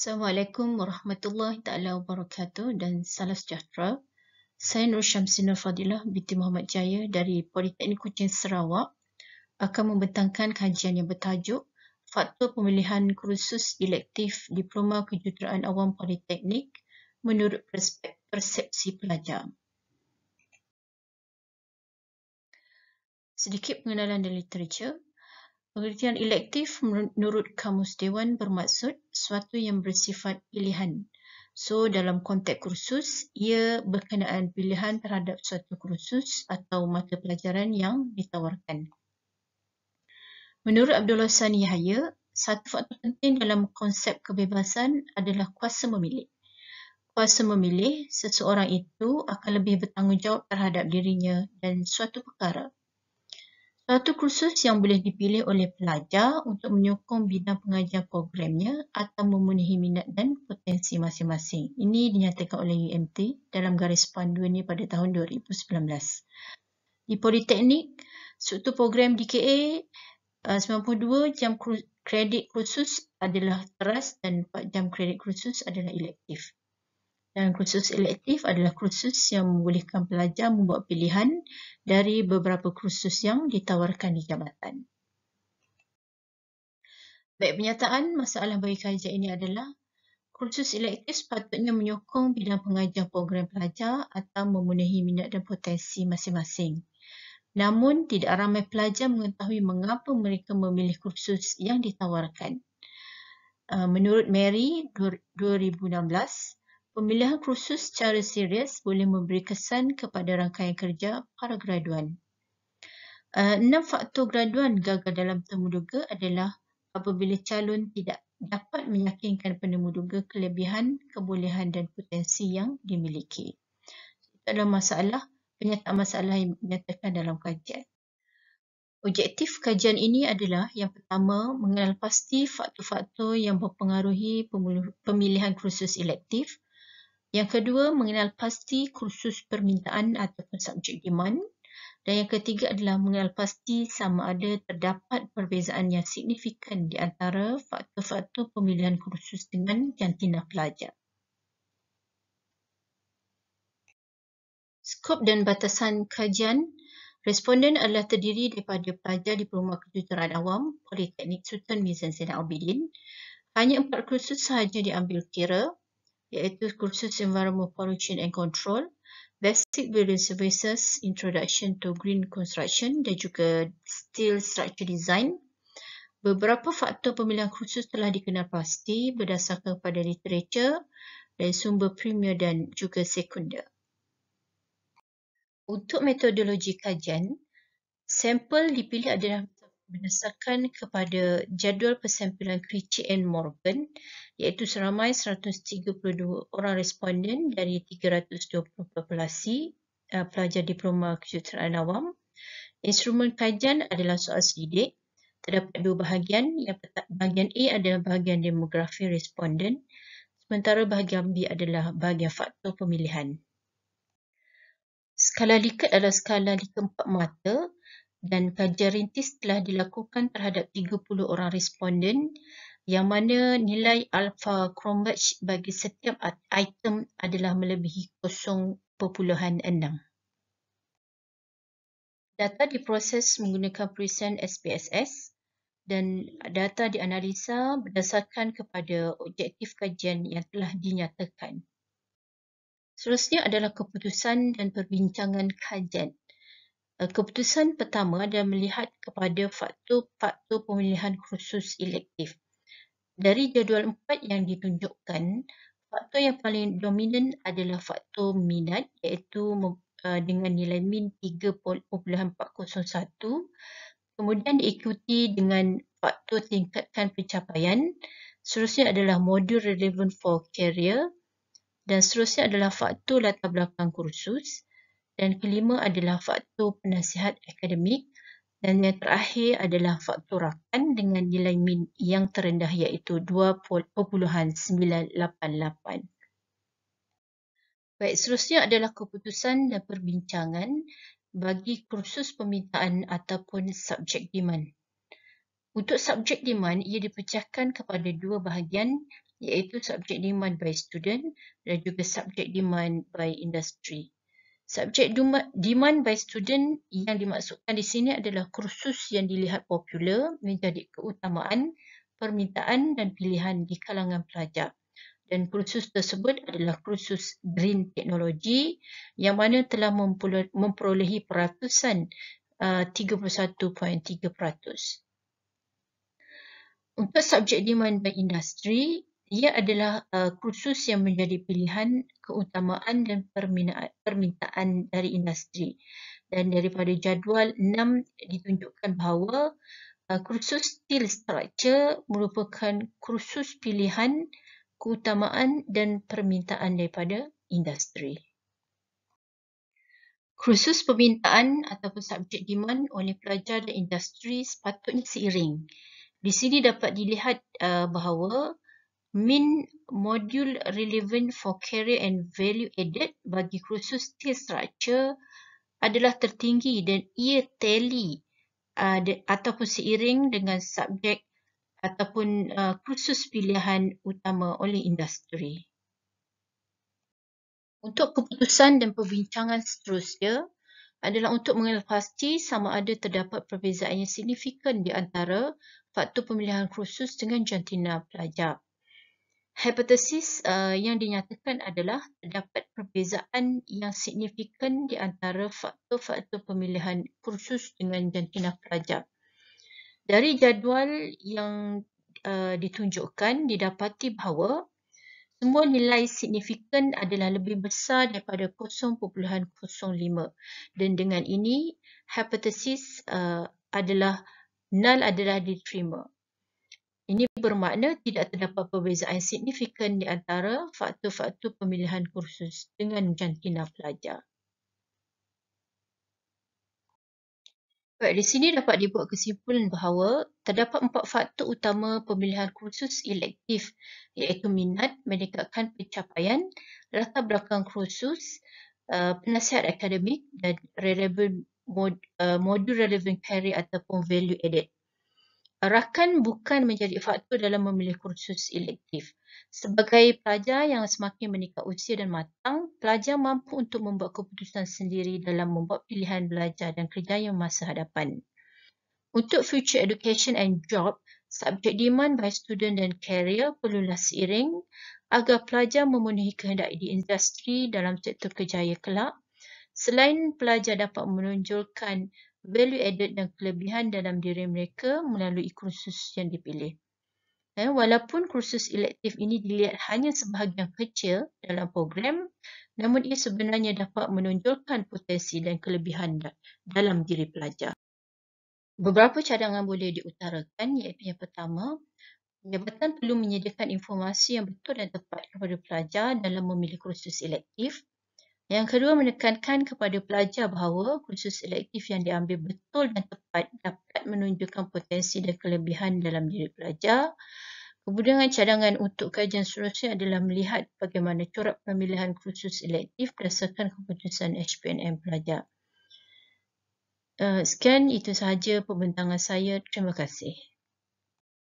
Assalamualaikum warahmatullahi taala wabarakatuh dan salam sejahtera. Saya Nur Syamsina Fadilah binti Muhammad Jaya dari Politeknik Kuching Sarawak akan membentangkan kajian yang bertajuk Faktor Pemilihan Kursus Elektif Diploma Kejuruteraan Awam Politeknik menurut persepsi pelajar. Sedikit pengenalan dan literatur. Pengertian elektif menurut Kamus Dewan bermaksud sesuatu yang bersifat pilihan. So dalam konteks kursus, ia berkenaan pilihan terhadap suatu kursus atau mata pelajaran yang ditawarkan. Menurut Abdullah Sani Yahya, satu faktor penting dalam konsep kebebasan adalah kuasa memilih. Kuasa memilih, seseorang itu akan lebih bertanggungjawab terhadap dirinya dan suatu perkara. Satu kursus yang boleh dipilih oleh pelajar untuk menyokong bidang pengajian programnya atau memenuhi minat dan potensi masing-masing. Ini dinyatakan oleh UMT dalam garis panduan ini pada tahun 2019. Di Politeknik, struktur program DKA 92 eh, jam kredit kursus adalah teras dan 4 jam kredit kursus adalah elektif. Dan kursus elektif adalah kursus yang membolehkan pelajar membuat pilihan dari beberapa kursus yang ditawarkan di jabatan. Baik penyataan, masalah bagi kajian ini adalah kursus elektif sepatutnya menyokong bidang pengajar program pelajar atau memenuhi minat dan potensi masing-masing. Namun, tidak ramai pelajar mengetahui mengapa mereka memilih kursus yang ditawarkan. Ah, menurut Mary, 2016, Pemilihan kursus secara serius boleh memberi kesan kepada rangkaian kerja para graduan. Eh, enam faktor graduan gagal dalam temuduga adalah apabila calon tidak dapat meyakinkan penemuduga kelebihan, kebolehan dan potensi yang dimiliki. Itu adalah masalah, penyataan masalah yang menyatakan dalam kajian. Objektif kajian ini adalah yang pertama, mengenal pasti faktor-faktor yang mempengaruhi pemilihan kursus elektif. Yang kedua, mengenal pasti kursus permintaan ataupun subjek demand. Dan yang ketiga adalah mengenal pasti sama ada terdapat perbezaan yang signifikan di antara faktor-faktor pemilihan kursus dengan jantina pelajar. Skop dan batasan kajian Responden adalah terdiri daripada pelajar di Perumah Kejuruteraan Awam, Politeknik Sultan Mizan Zainal Abidin. Hanya empat kursus sahaja diambil kira, iaitu kursus Environment Pollution and Control, Basic Building Services, Introduction to Green Construction dan juga Steel Structure Design. Beberapa faktor pemilihan kursus telah dikenal pasti berdasarkan pada literature dan sumber premier dan juga sekunder. Untuk metodologi kajian, sampel dipilih adalah berdasarkan kepada jadual persampilan Critchie and Morgan iaitu seramai 132 orang responden dari 320 populasi uh, pelajar diploma kejuruteraan awam. Instrumen kajian adalah soal sedidik. Terdapat dua bahagian. Yang bahagian A adalah bahagian demografi responden. Sementara bahagian B adalah bahagian faktor pemilihan. Skala Likert adalah skala Likert empat mata dan kajian rintis telah dilakukan terhadap 30 orang responden yang mana nilai alpha Cromwell bagi setiap item adalah melebihi 0.6. Data diproses menggunakan present SPSS dan data dianalisa berdasarkan kepada objektif kajian yang telah dinyatakan. Seterusnya adalah keputusan dan perbincangan kajian. Eh, keputusan pertama adalah melihat kepada faktor-faktor pemilihan khusus elektif. Dari jadual empat yang ditunjukkan, faktor yang paling dominan adalah faktor minat iaitu eh, dengan nilai min 3.401 kemudian diikuti dengan faktor tingkatkan pencapaian seterusnya adalah modul relevant for career dan seterusnya adalah faktor latar belakang kursus dan kelima adalah faktor penasihat akademik. Dan yang terakhir adalah faktor rakan dengan nilai min yang terendah iaitu 2.988. Baik, selanjutnya adalah keputusan dan perbincangan bagi kursus permintaan ataupun subjek demand. Untuk subjek demand, ia dipecahkan kepada dua bahagian iaitu subjek demand by student dan juga subjek demand by industry. Subjek demand by student yang dimaksudkan di sini adalah kursus yang dilihat popular menjadi keutamaan, permintaan dan pilihan di kalangan pelajar. Dan kursus tersebut adalah kursus Green Technology yang mana telah memperolehi peratusan 31.3%. Uh, Untuk subjek demand by industry, ia adalah uh, kursus yang menjadi pilihan keutamaan dan permintaan dari industri. Dan daripada jadual 6 ditunjukkan bahawa uh, kursus steel structure merupakan kursus pilihan keutamaan dan permintaan daripada industri. Kursus permintaan ataupun subjek demand oleh pelajar dan industri sepatutnya seiring. Di sini dapat dilihat uh, bahawa min modul relevant for career and value added bagi kursus steel structure adalah tertinggi dan ia tally uh, de, ataupun seiring dengan subjek ataupun uh, kursus pilihan utama oleh industri. Untuk keputusan dan perbincangan seterusnya adalah untuk pasti sama ada terdapat perbezaan yang signifikan di antara faktor pemilihan kursus dengan jantina pelajar. Hipotesis uh, eh, yang dinyatakan adalah terdapat perbezaan yang signifikan di antara faktor-faktor pemilihan kursus dengan jantina pelajar. Dari jadual yang uh, ditunjukkan didapati bahawa semua nilai signifikan adalah lebih besar daripada 0.05 dan dengan ini hipotesis uh, eh, adalah null adalah diterima. Ini bermakna tidak terdapat perbezaan signifikan di antara faktor-faktor pemilihan kursus dengan jantina pelajar. Baik, di sini dapat dibuat kesimpulan bahawa terdapat empat faktor utama pemilihan kursus elektif iaitu minat, meningkatkan pencapaian, latar belakang kursus, eh, penasihat akademik dan eh, modul relevant carry ataupun value added rakan bukan menjadi faktor dalam memilih kursus elektif. Sebagai pelajar yang semakin meningkat usia dan matang, pelajar mampu untuk membuat keputusan sendiri dalam membuat pilihan belajar dan kerja yang masa hadapan. Untuk future education and job, subject demand by student dan career perlulah seiring agar pelajar memenuhi kehendak di industri dalam sektor kerjaya kelak. Selain pelajar dapat menunjukkan value added dan kelebihan dalam diri mereka melalui kursus yang dipilih. Eh, walaupun kursus elektif ini dilihat hanya sebahagian kecil dalam program, namun ia sebenarnya dapat menonjolkan potensi dan kelebihan dalam diri pelajar. Beberapa cadangan boleh diutarakan iaitu yang pertama, jabatan perlu menyediakan informasi yang betul dan tepat kepada pelajar dalam memilih kursus elektif yang kedua menekankan kepada pelajar bahawa kursus elektif yang diambil betul dan tepat dapat menunjukkan potensi dan kelebihan dalam diri pelajar. Kemudian cadangan untuk kajian seterusnya adalah melihat bagaimana corak pemilihan kursus elektif berdasarkan keputusan HPNM pelajar. Eh, sekian itu sahaja pembentangan saya. Terima kasih.